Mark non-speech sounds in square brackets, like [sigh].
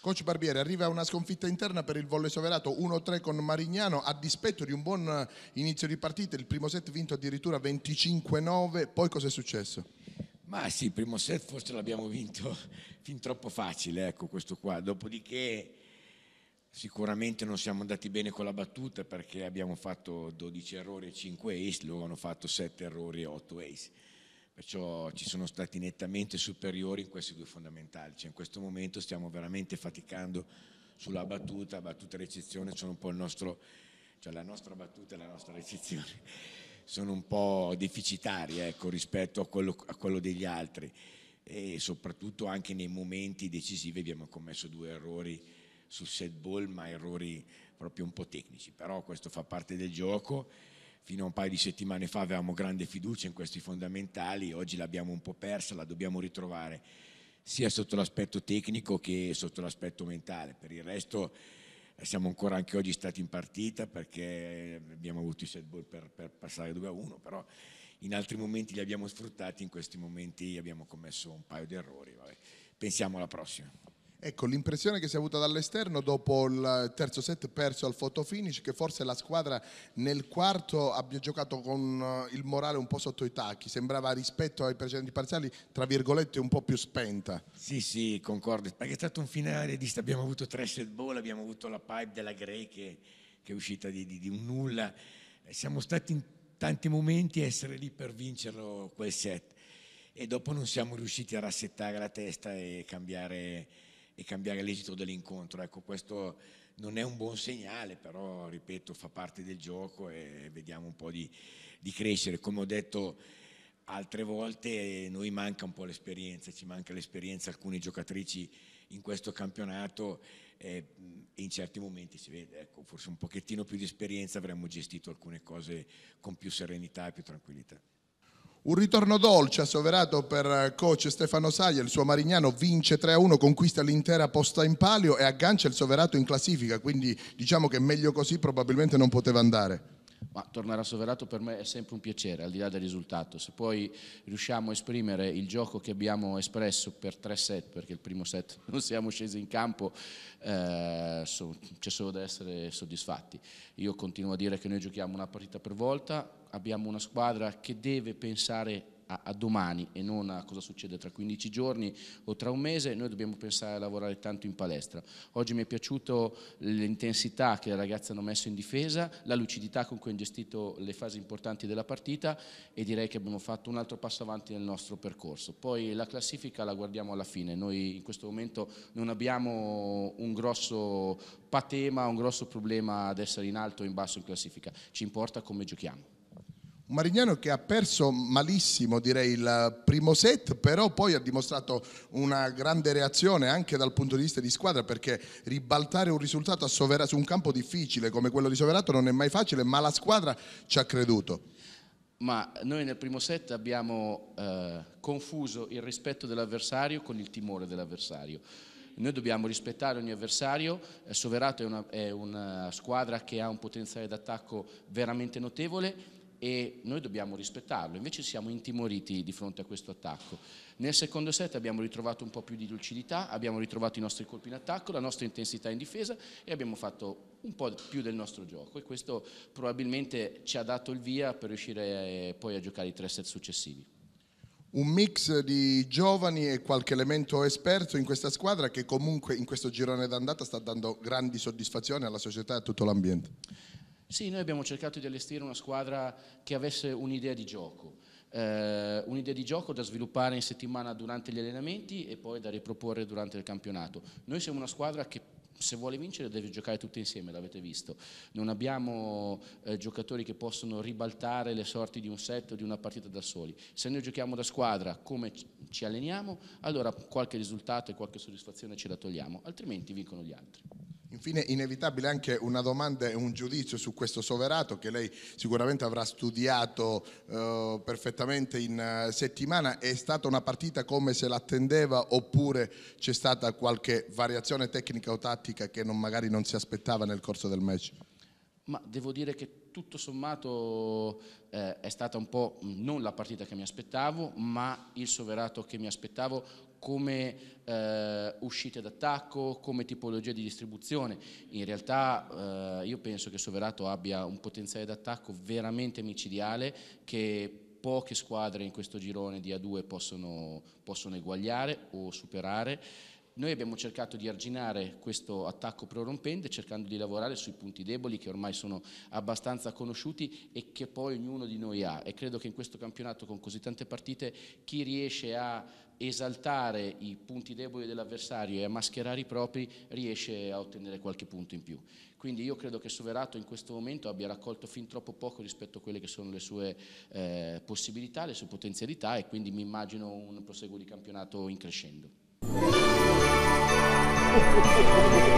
Coach Barbieri, arriva una sconfitta interna per il volle soverato 1-3 con Marignano a dispetto di un buon inizio di partita, il primo set vinto addirittura 25-9, poi cosa è successo? Ma sì, il primo set forse l'abbiamo vinto [laughs] fin troppo facile, ecco questo qua, dopodiché sicuramente non siamo andati bene con la battuta perché abbiamo fatto 12 errori e 5 ace, loro hanno fatto 7 errori e 8 ace perciò ci sono stati nettamente superiori in questi due fondamentali, cioè in questo momento stiamo veramente faticando sulla battuta, battuta e ricezione sono un po' il nostro, cioè la nostra battuta e la nostra ricezione [laughs] sono un po' deficitari ecco, rispetto a quello, a quello degli altri e soprattutto anche nei momenti decisivi abbiamo commesso due errori sul set ball ma errori proprio un po' tecnici, però questo fa parte del gioco fino a un paio di settimane fa avevamo grande fiducia in questi fondamentali, oggi l'abbiamo un po' persa, la dobbiamo ritrovare sia sotto l'aspetto tecnico che sotto l'aspetto mentale. Per il resto eh, siamo ancora anche oggi stati in partita perché abbiamo avuto i set ball per, per passare 2 a 1, però in altri momenti li abbiamo sfruttati, in questi momenti abbiamo commesso un paio di errori. Vabbè. Pensiamo alla prossima. Ecco, l'impressione che si è avuta dall'esterno dopo il terzo set perso al fotofinish, che forse la squadra nel quarto abbia giocato con eh, il morale un po' sotto i tacchi, sembrava rispetto ai precedenti parziali, tra virgolette, un po' più spenta. Sì, sì, concordo, perché è stato un finale, di, abbiamo avuto tre set ball, abbiamo avuto la pipe della Grey che, che è uscita di, di, di, un nulla, eh, siamo stati in tanti momenti a essere lì per vincerlo quel set e dopo non siamo riusciti a rassettare la testa e cambiare e cambiare l'esito dell'incontro. Ecco, questo non è un buon segnale, però, ripeto, fa parte del gioco e vediamo un po' di, di crescere. Come ho detto altre volte, noi manca un po' l'esperienza, ci manca l'esperienza, alcune giocatrici in questo campionato eh, in certi momenti si vede, ecco, forse un pochettino più di esperienza avremmo gestito alcune cose con più serenità e più tranquillità. Un ritorno dolce assoverato per eh, coach Stefano Saglia, il suo Marignano vince 3-1, conquista l'intera posta in palio e aggancia il soverato in classifica, quindi diciamo che meglio così probabilmente non poteva andare. Ma tornare a Soverato per me è sempre un piacere, al di là del risultato. Se poi riusciamo a esprimere il gioco che abbiamo espresso per tre set, perché il primo set [laughs] non siamo scesi in campo, eh, so, c'è solo da essere soddisfatti. Io continuo a dire che noi giochiamo una partita per volta, abbiamo una squadra che deve pensare a, a, domani e non a cosa succede tra 15 giorni o tra un mese, noi dobbiamo pensare a lavorare tanto in palestra. Oggi mi è piaciuto l'intensità che le ragazze hanno messo in difesa, la lucidità con cui hanno gestito le fasi importanti della partita e direi che abbiamo fatto un altro passo avanti nel nostro percorso. Poi la classifica la guardiamo alla fine, noi in questo momento non abbiamo un grosso patema, un grosso problema ad essere in alto o in basso in classifica, ci importa come giochiamo. Un Marignano che ha perso malissimo direi il primo set, però poi ha dimostrato una grande reazione anche dal punto di vista di squadra perché ribaltare un risultato Sovera, su un campo difficile come quello di Soverato non è mai facile, ma la squadra ci ha creduto. Ma noi nel primo set abbiamo eh, confuso il rispetto dell'avversario con il timore dell'avversario noi dobbiamo rispettare ogni avversario, eh, Soverato è una, è una, squadra che ha un potenziale d'attacco veramente notevole e noi dobbiamo rispettarlo, invece siamo intimoriti di fronte a questo attacco. Nel secondo set abbiamo ritrovato un po' più di lucidità, abbiamo ritrovato i nostri colpi in attacco, la nostra intensità in difesa e abbiamo fatto un po' più del nostro gioco e questo probabilmente ci ha dato il via per riuscire eh, poi a giocare i tre set successivi. Un mix di giovani e qualche elemento esperto in questa squadra che comunque in questo girone d'andata sta dando grandi soddisfazioni alla società e a tutto l'ambiente. Sì, noi abbiamo cercato di allestire una squadra che avesse un'idea di gioco, eh, un'idea di gioco da sviluppare in settimana durante gli allenamenti e poi da riproporre durante il campionato. Noi siamo una squadra che se vuole vincere deve giocare tutti insieme, l'avete visto. Non abbiamo eh, giocatori che possono ribaltare le sorti di un set o di una partita da soli. Se noi giochiamo da squadra come ci alleniamo, allora qualche risultato e qualche soddisfazione ce la togliamo, altrimenti vincono gli altri. Infine, inevitabile anche una domanda e un giudizio su questo soverato che lei sicuramente avrà studiato eh, perfettamente in eh, settimana. È stata una partita come se l'attendeva oppure c'è stata qualche variazione tecnica o tattica che non, magari non si aspettava nel corso del match? Ma devo dire che tutto sommato eh, è stata un po' mm, non la partita che mi aspettavo, ma il soverato che mi aspettavo come eh, uscite d'attacco, come tipologia di distribuzione. In realtà eh, io penso che Soverato abbia un potenziale d'attacco veramente micidiale che poche squadre in questo girone di A2 possono, possono eguagliare o superare. Noi abbiamo cercato di arginare questo attacco prorompente cercando di lavorare sui punti deboli che ormai sono abbastanza conosciuti e che poi ognuno di noi ha e credo che in questo campionato con così tante partite chi riesce a esaltare i punti deboli dell'avversario e a mascherare i propri riesce a ottenere qualche punto in più. Quindi io credo che Soverato in questo momento abbia raccolto fin troppo poco rispetto a quelle che sono le sue eh, possibilità, le sue potenzialità e quindi mi immagino un proseguo di campionato in crescendo. Thank [laughs] you.